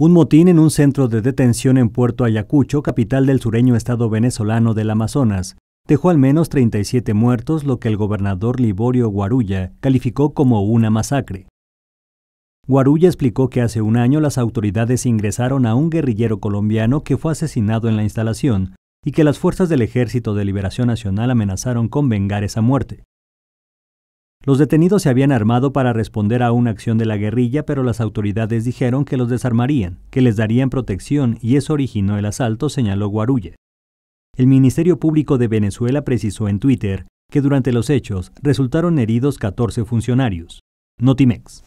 Un motín en un centro de detención en Puerto Ayacucho, capital del sureño estado venezolano del Amazonas, dejó al menos 37 muertos, lo que el gobernador Liborio Guarulla calificó como una masacre. Guarulla explicó que hace un año las autoridades ingresaron a un guerrillero colombiano que fue asesinado en la instalación y que las fuerzas del Ejército de Liberación Nacional amenazaron con vengar esa muerte. Los detenidos se habían armado para responder a una acción de la guerrilla, pero las autoridades dijeron que los desarmarían, que les darían protección, y eso originó el asalto, señaló Guarulle. El Ministerio Público de Venezuela precisó en Twitter que durante los hechos resultaron heridos 14 funcionarios. Notimex.